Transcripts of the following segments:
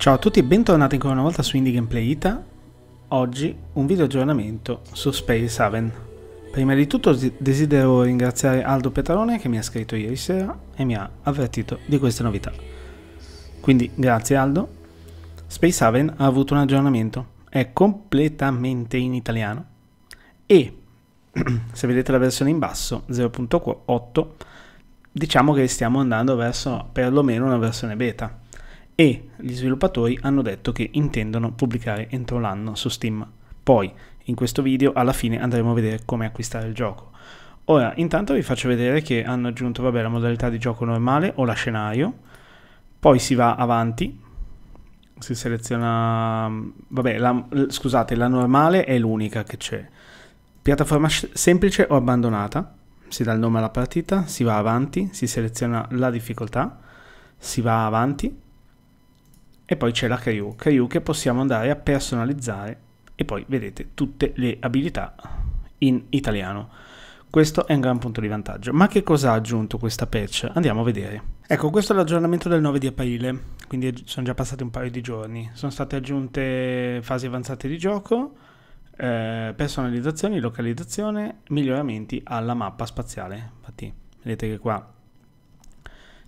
Ciao a tutti e bentornati ancora una volta su Indie Gameplay Ita. Oggi un video aggiornamento su Space Haven. Prima di tutto desidero ringraziare Aldo Petarone che mi ha scritto ieri sera e mi ha avvertito di queste novità. Quindi grazie Aldo. Space Haven ha avuto un aggiornamento, è completamente in italiano e se vedete la versione in basso 0.8 diciamo che stiamo andando verso perlomeno una versione beta e gli sviluppatori hanno detto che intendono pubblicare entro l'anno su Steam. Poi, in questo video, alla fine andremo a vedere come acquistare il gioco. Ora, intanto vi faccio vedere che hanno aggiunto vabbè, la modalità di gioco normale o la scenario, poi si va avanti, si seleziona... vabbè, la, scusate, la normale è l'unica che c'è. Piattaforma semplice o abbandonata, si dà il nome alla partita, si va avanti, si seleziona la difficoltà, si va avanti, e poi c'è la crew, crew che possiamo andare a personalizzare e poi vedete tutte le abilità in italiano. Questo è un gran punto di vantaggio. Ma che cosa ha aggiunto questa patch? Andiamo a vedere. Ecco, questo è l'aggiornamento del 9 di aprile, quindi sono già passati un paio di giorni. Sono state aggiunte fasi avanzate di gioco, eh, personalizzazioni, localizzazione, miglioramenti alla mappa spaziale. Infatti, vedete che qua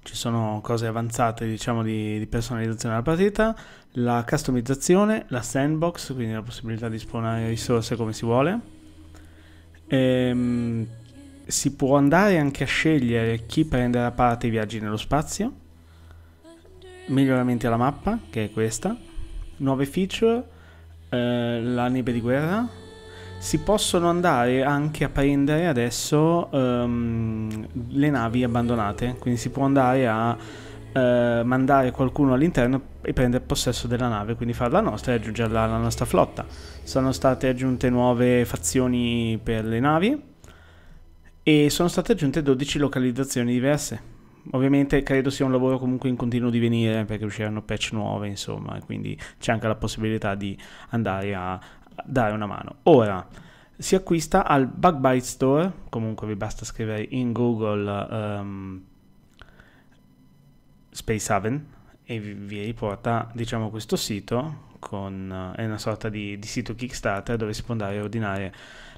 ci sono cose avanzate diciamo di, di, personalizzazione della partita, la customizzazione, la sandbox, quindi la possibilità di spawnare risorse come si vuole. E, ehm, si può andare anche a scegliere chi prenderà parte ai viaggi nello spazio, miglioramenti alla mappa, che è questa, nuove feature, eh, la nebbia di guerra, si possono andare anche a prendere adesso um, le navi abbandonate, quindi si può andare a uh, mandare qualcuno all'interno e prendere possesso della nave, quindi farla nostra e aggiungerla alla nostra flotta. Sono state aggiunte nuove fazioni per le navi e sono state aggiunte 12 localizzazioni diverse. Ovviamente credo sia un lavoro comunque in continuo divenire perché usciranno patch nuove, insomma, quindi c'è anche la possibilità di andare a dare una mano. Ora, si acquista al Bugbite Store, comunque vi basta scrivere in Google um, Space Haven e vi, vi, riporta, diciamo, questo sito, con, eh, è una sorta di, di sito Kickstarter dove si può andare a ordinare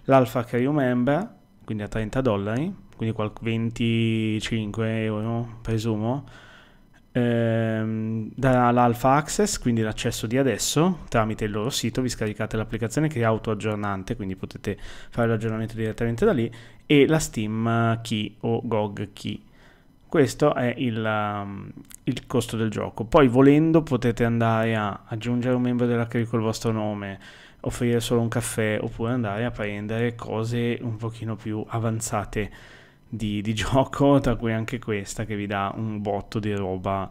l'Alpha Crew Member, quindi a 30 dollari, quindi 25 euro presumo, ehm, dall'Alpha Access, quindi l'accesso di adesso, tramite il loro sito vi scaricate l'applicazione che è autoaggiornante, quindi potete fare l'aggiornamento direttamente da lì, e la Steam Key o GOG Key. Questo è il, um, il costo del gioco. Poi volendo potete andare a aggiungere un membro della crew col vostro nome, offrire solo un caffè oppure andare a prendere cose un pochino più avanzate di, di gioco, tra cui anche questa che vi dà un botto di roba.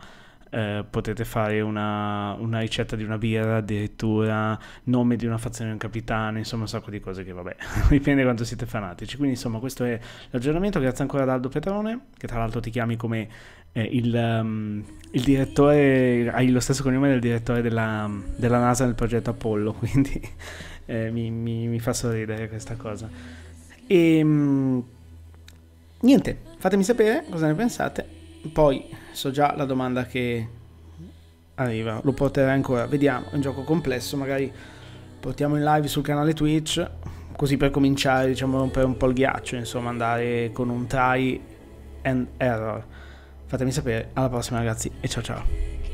Eh, potete fare una, una, ricetta di una birra, addirittura nome di una fazione di un capitano, insomma un sacco di cose che vabbè, dipende quanto siete fanatici. Quindi insomma questo è l'aggiornamento, grazie ancora ad Aldo Petrone, che tra l'altro ti chiami come eh, il, um, il, direttore, hai lo stesso cognome del direttore della, della NASA nel progetto Apollo, quindi eh, mi, mi, mi, fa sorridere questa cosa. E... Um, niente, fatemi sapere cosa ne pensate. Poi so già la domanda che arriva, lo porterai ancora, vediamo, è un gioco complesso, magari portiamo in live sul canale Twitch, così per cominciare, diciamo, a rompere un po' il ghiaccio, insomma, andare con un try and error. Fatemi sapere, alla prossima ragazzi e ciao ciao.